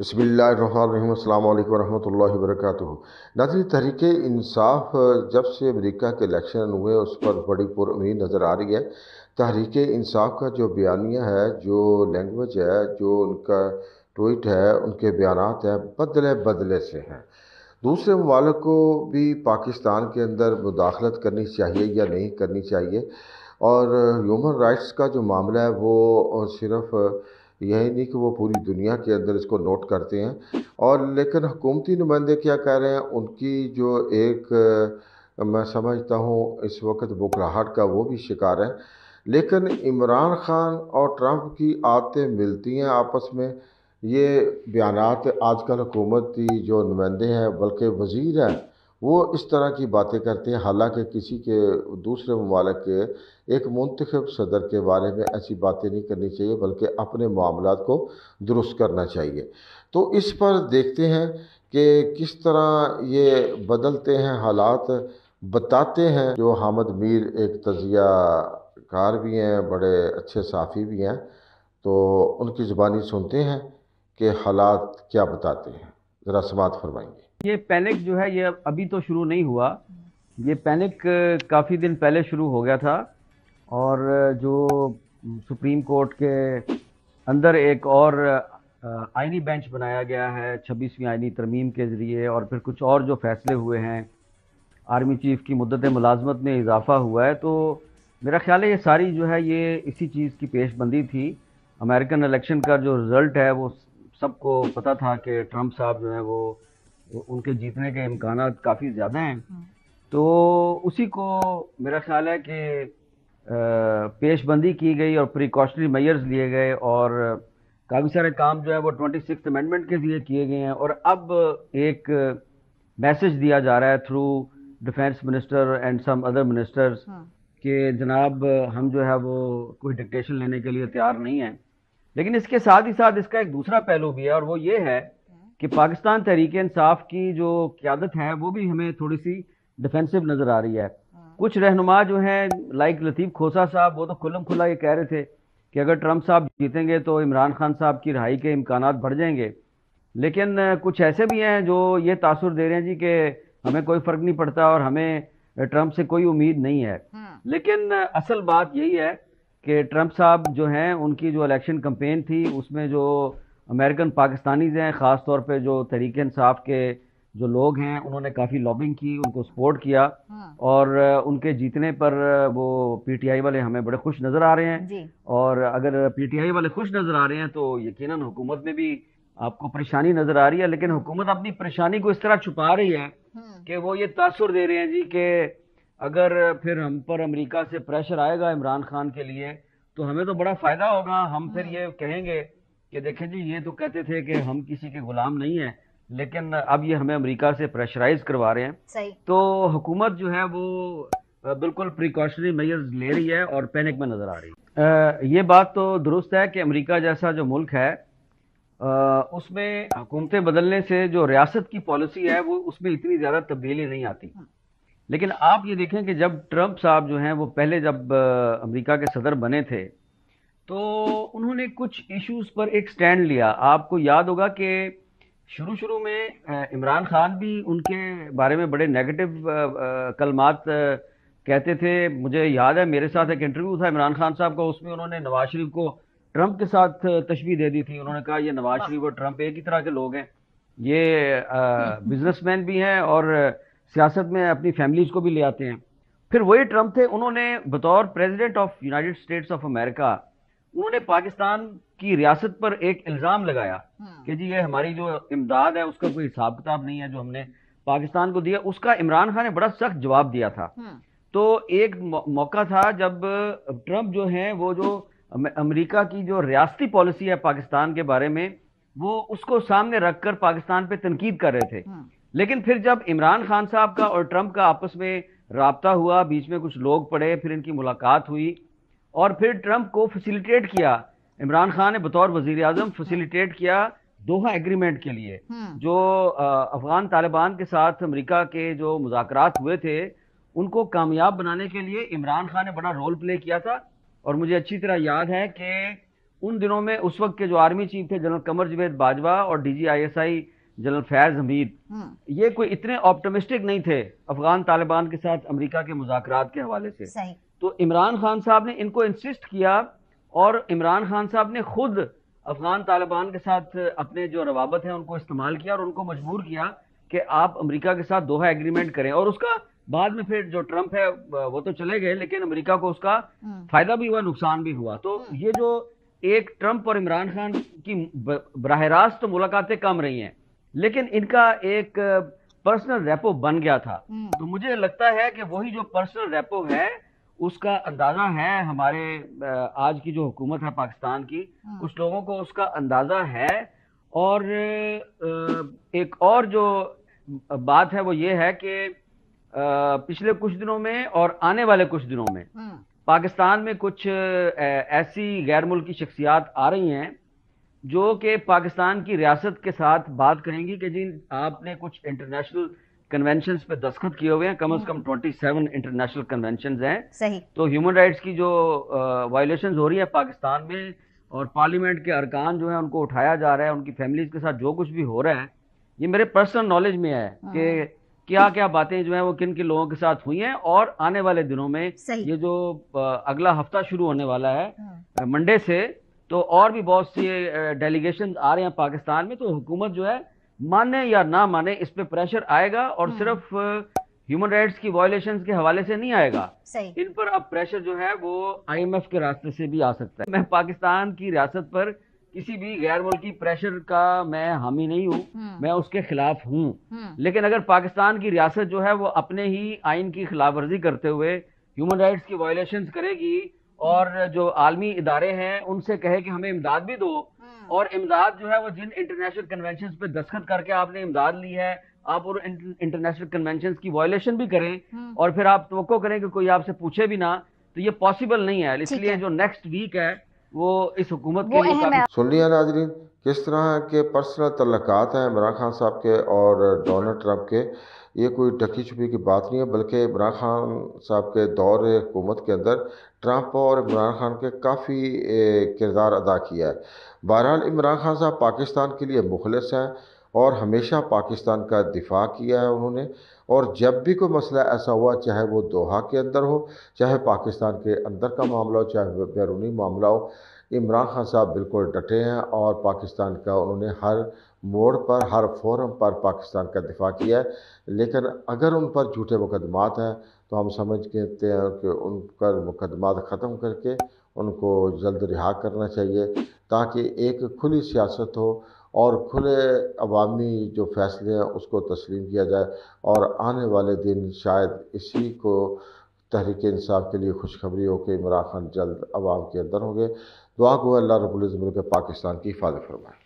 बसमिल्लाम वरहमल वर्क नाजरी तहरीक इंसाफ जब से अमेरिका के इलेक्शन हुए उस पर बड़ी पुरमीद नज़र आ रही है तहरीक इंसाफ का जो बयानिया है जो लैंग्वेज है जो उनका ट्वीट है उनके बयान है बदले बदले से हैं दूसरे ममालक को भी पाकिस्तान के अंदर मुदाखलत करनी चाहिए या नहीं करनी चाहिए और ह्यूमन राइट्स का जो मामला है वो सिर्फ़ यही नहीं कि वो पूरी दुनिया के अंदर इसको नोट करते हैं और लेकिन हुकूमती नुमाइंदे क्या कह रहे हैं उनकी जो एक मैं समझता हूँ इस वक्त बुकराहट का वो भी शिकार है लेकिन इमरान खान और ट्रंप की आदतें मिलती हैं आपस में ये बयान आजकल हुकूमत की जो नुमाइंदे हैं बल्कि वज़ीर हैं वो इस तरह की बातें करते हैं हालांकि किसी के दूसरे ममालक के एक मंतखब सदर के बारे में ऐसी बातें नहीं करनी चाहिए बल्कि अपने मामला को दुरुस्त करना चाहिए तो इस पर देखते हैं कि किस तरह ये बदलते हैं हालात बताते हैं जो हामद मीर एक तजिया कार भी हैं बड़े अच्छे साफ़ी भी हैं तो उनकी ज़ुबानी सुनते हैं कि हालात क्या बताते हैं ज़रा समात फरमाएंगे ये पैनिक जो है ये अभी तो शुरू नहीं हुआ ये पैनिक काफ़ी दिन पहले शुरू हो गया था और जो सुप्रीम कोर्ट के अंदर एक और आइनी बेंच बनाया गया है छब्बीसवीं आइनी तरमीम के ज़रिए और फिर कुछ और जो फैसले हुए हैं आर्मी चीफ़ की मदत मुलाजमत में इजाफ़ा हुआ है तो मेरा ख्याल है ये सारी जो है ये इसी चीज़ की पेशबंदी थी अमेरिकन इलेक्शन का जो रिज़ल्ट है वो सबको पता था कि ट्रंप साहब जो है वो उनके जीतने के इम्कान काफ़ी ज़्यादा हैं हम्म। तो उसी को मेरा ख्याल है कि पेशबंदी की गई और प्रिकॉशनरी मेयर्स लिए गए और काफ़ी सारे काम जो है वो ट्वेंटी सिक्स अमेंडमेंट के लिए किए गए हैं और अब एक मैसेज दिया जा रहा है through defence minister and some other ministers हाँ। कि जनाब हम जो है वो कोई डिक्टेशन लेने के लिए तैयार नहीं हैं लेकिन इसके साथ ही साथ इसका एक दूसरा पहलू भी है और वो ये है कि पाकिस्तान तहरीक इंसाफ की जो क्यादत है वो भी हमें थोड़ी सी डिफेंसिव नज़र आ रही है हाँ। कुछ रहनुमा जो हैं लाइक लतीफ़ खोसा साहब वो तो खुलम खुला ये कह रहे थे कि अगर ट्रंप साहब जीतेंगे तो इमरान खान साहब की रहाई के इम्कान बढ़ जाएंगे लेकिन कुछ ऐसे भी हैं जो ये तासुर दे रहे हैं जी कि हमें कोई फ़र्क नहीं पड़ता और हमें ट्रंप से कोई उम्मीद नहीं है हाँ। लेकिन असल बात यही है कि ट्रंप साहब जो हैं उनकी जो इलेक्शन कंपेन थी उसमें जो अमेरिकन पाकिस्तानीज हैं ख़ास तौर पे जो तहरीक इंसाफ के जो लोग हैं उन्होंने काफ़ी लॉबिंग की उनको सपोर्ट किया हाँ। और उनके जीतने पर वो पीटीआई वाले हमें बड़े खुश नज़र आ रहे हैं और अगर पीटीआई वाले खुश नज़र आ रहे हैं तो यकीन हुकूमत में भी आपको परेशानी नज़र आ रही है लेकिन हुकूमत अपनी परेशानी को इस तरह छुपा रही है हम्म। कि वो ये तासर दे रहे हैं जी कि अगर फिर हम पर अमेरिका से प्रेशर आएगा इमरान खान के लिए तो हमें तो बड़ा फायदा होगा हम फिर ये कहेंगे कि देखें जी ये तो कहते थे कि हम किसी के गुलाम नहीं है लेकिन अब ये हमें अमेरिका से प्रेशराइज करवा रहे हैं सही। तो हुकूमत जो है वो बिल्कुल प्रिकॉशनरी मेजर्स ले रही है और पैनिक में नज़र आ रही है ये बात तो दुरुस्त है कि अमेरिका जैसा जो मुल्क है आ, उसमें हुकूमतें बदलने से जो रियासत की पॉलिसी है वो उसमें इतनी ज़्यादा तब्दीली नहीं आती लेकिन आप ये देखें कि जब ट्रंप साहब जो हैं वो पहले जब अमेरिका के सदर बने थे तो उन्होंने कुछ इश्यूज पर एक स्टैंड लिया आपको याद होगा कि शुरू शुरू में इमरान खान भी उनके बारे में बड़े नेगेटिव कलमात कहते थे मुझे याद है मेरे साथ एक इंटरव्यू था इमरान खान साहब का उसमें उन्होंने नवाज शरीफ को ट्रंप के साथ तशवी दे दी थी उन्होंने कहा ये नवाज शरीफ और ट्रंप एक ही तरह के लोग हैं ये बिजनेसमैन भी हैं और सियासत में अपनी फैमिलीज को भी ले आते हैं फिर वही ट्रंप थे उन्होंने बतौर president of United States of America उन्होंने पाकिस्तान की रियासत पर एक इल्ज़ाम लगाया हाँ। कि जी ये हमारी जो इमदाद है उसका कोई हिसाब किताब नहीं है जो हमने पाकिस्तान को दिया उसका इमरान खान ने बड़ा सख्त जवाब दिया था हाँ। तो एक मौका था जब ट्रंप जो है वो जो अमेरिका की जो रियासती पॉलिसी है पाकिस्तान के बारे में वो उसको सामने रखकर पाकिस्तान पे तनकीद कर रहे थे हाँ। लेकिन फिर जब इमरान खान साहब का और ट्रंप का आपस में रबता हुआ बीच में कुछ लोग पड़े फिर इनकी मुलाकात हुई और फिर ट्रंप को फैसिलिटेट किया इमरान खान ने बतौर वजीर अजम फैसिलिटेट किया दोहा एग्रीमेंट के लिए हम्म। जो अफगान तालिबान के साथ अमेरिका के जो मुजाकर हुए थे उनको कामयाब बनाने के लिए इमरान खान ने बड़ा रोल प्ले किया था और मुझे अच्छी तरह याद है कि उन दिनों में उस वक्त के जो आर्मी चीफ थे जनरल कमर जवेद बाजवा और डीजीआईएसआई जनरल फैज हमीद हम्म। ये कोई इतने ऑप्टोमिस्टिक नहीं थे अफगान तालिबान के साथ अमरीका के मुजाकर के हवाले से तो इमरान खान साहब ने इनको इंसिस्ट किया और इमरान खान साहब ने खुद अफगान तालिबान के साथ अपने जो रवाबत हैं उनको इस्तेमाल किया और उनको मजबूर किया कि आप अमेरिका के साथ दोहा एग्रीमेंट करें और उसका बाद में फिर जो ट्रंप है वो तो चले गए लेकिन अमेरिका को उसका हम्म। फायदा भी हुआ नुकसान भी हुआ तो हम्म। ये जो एक ट्रंप और इमरान खान की बरह रास्त तो मुलाकातें कम रही हैं लेकिन इनका एक पर्सनल रेपो बन गया था हम्म। तो मुझे लगता है कि वही जो पर्सनल रेपो है उसका अंदाजा है हमारे आज की जो हुकूमत है पाकिस्तान की हम्म। कुछ लोगों को उसका अंदाजा है और एक और जो बात है वो ये है कि पिछले कुछ दिनों में और आने वाले कुछ दिनों में हम्म। पाकिस्तान में कुछ ऐसी गैर मुल्की शख्सियात आ रही हैं जो कि पाकिस्तान की रियासत के साथ बात करेंगी कि जी आपने कुछ इंटरनेशनल कन्वेंशन पे दस्खत किए हुए हैं कम अज कम 27 इंटरनेशनल कन्वेंशन हैं सही तो ह्यूमन राइट्स की जो वायोलेशन हो रही है पाकिस्तान में और पार्लियामेंट के अरकान जो है उनको उठाया जा रहा है उनकी फैमिलीज के साथ जो कुछ भी हो रहा है ये मेरे पर्सनल नॉलेज में है हाँ। कि क्या क्या बातें जो है वो किन किन लोगों के साथ हुई हैं और आने वाले दिनों में ये जो अगला हफ्ता शुरू होने वाला है मंडे हाँ। से तो और भी बहुत से डेलीगेशन आ रहे हैं पाकिस्तान में तो हुकूमत जो है माने या ना माने इस पर प्रेशर आएगा और हम्म। सिर्फ ह्यूमन राइट्स की वायोलेशन के हवाले से नहीं आएगा इन पर अब प्रेशर जो है वो आईएमएफ के रास्ते से भी आ सकता है मैं पाकिस्तान की रियासत पर किसी भी गैर मुल्की प्रेशर का मैं हामी नहीं हूँ हम्म। मैं उसके खिलाफ हूँ हम्म। लेकिन अगर पाकिस्तान की रियासत जो है वो अपने ही आइन की खिलाफ वर्जी करते हुए ह्यूमन राइट्स की वायोलेशन करेगी और जो आलमी इदारे हैं उनसे कहे कि हमें इमदाद भी दो हम्म। और इमदाद जो है वो जिन इंटरनेशनल कन्वेंशन पे दस्खत करके आपने इमदाद ली है आप उन इंटरनेशनल कन्वेंशन की वायोलेशन भी करें हम्म। और फिर आप तो करें कि कोई आपसे पूछे भी ना तो ये पॉसिबल नहीं है इसलिए जो नेक्स्ट वीक है वो इस हुकूमत के लिए सुन लिया नाजरीन किस तरह के पर्सनल तल्लक हैं इमरान खान साहब के और डोनल्ड ट्रंप के ये कोई ढकी छुपी की बात नहीं है बल्कि इमरान खान साहब के दौर हुकूमत के अंदर ट्रंप और इमरान खान के काफ़ी किरदार अदा किया है बहरहाल इमरान खान साहब पाकिस्तान के लिए मुखलस हैं और हमेशा पाकिस्तान का दिफा किया है उन्होंने और जब भी कोई मसला ऐसा हुआ चाहे वो दोहा के अंदर हो चाहे पाकिस्तान के अंदर का मामला हो चाहे बैरूनी मामला हो इमरान खान साहब बिल्कुल डटे हैं और पाकिस्तान का उन्होंने हर मोड़ पर हर फोरम पर पाकिस्तान का दिफा किया है लेकिन अगर उन पर झूठे मुकदमात हैं तो हम समझ लेते हैं कि उन पर मुकदमात ख़त्म करके उनको जल्द रिहा करना चाहिए ताकि एक खुली सियासत हो और खुले अवामी जो फैसले हैं उसको तस्लीम किया जाए और आने वाले दिन शायद इसी को तहरीक इंसाफ के लिए खुशखबरी हो कि इमरान खान जल्द अवाम के अंदर होंगे दुआ को अल्लाह रबुल्ज़ के पाकिस्तान की हिफाजत फरमाए